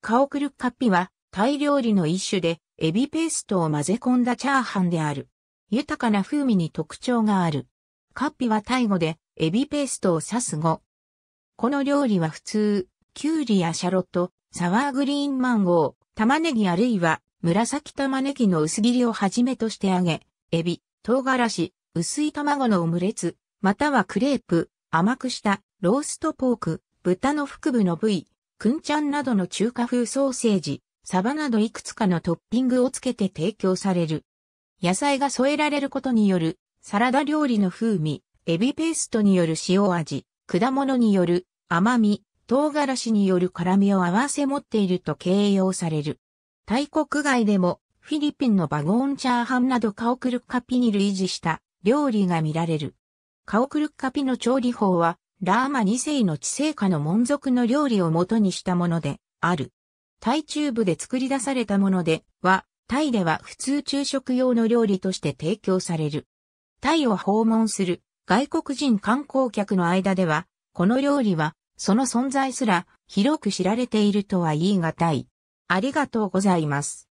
カオクルッカッピは、タイ料理の一種で、エビペーストを混ぜ込んだチャーハンである。豊かな風味に特徴がある。カッピはタイ語で、エビペーストを指す語。この料理は普通、キュウリやシャロット、サワーグリーンマンゴー、玉ねぎあるいは、紫玉ねぎの薄切りをはじめとして揚げ、エビ、唐辛子、薄い卵のオムレツ、またはクレープ、甘くした、ローストポーク、豚の腹部の部位、くんちゃんなどの中華風ソーセージ、サバなどいくつかのトッピングをつけて提供される。野菜が添えられることによる、サラダ料理の風味、エビペーストによる塩味、果物による甘み、唐辛子による辛みを合わせ持っていると形容される。大国外でも、フィリピンのバゴーンチャーハンなどカオクルッカピに類似した料理が見られる。カオクルッカピの調理法はラーマ2世の知性下の門族の料理を元にしたもので、ある。タイ中部で作り出されたもので、は、タイでは普通昼食用の料理として提供される。タイを訪問する外国人観光客の間では、この料理は、その存在すら広く知られているとは言い難い。ありがとうございます。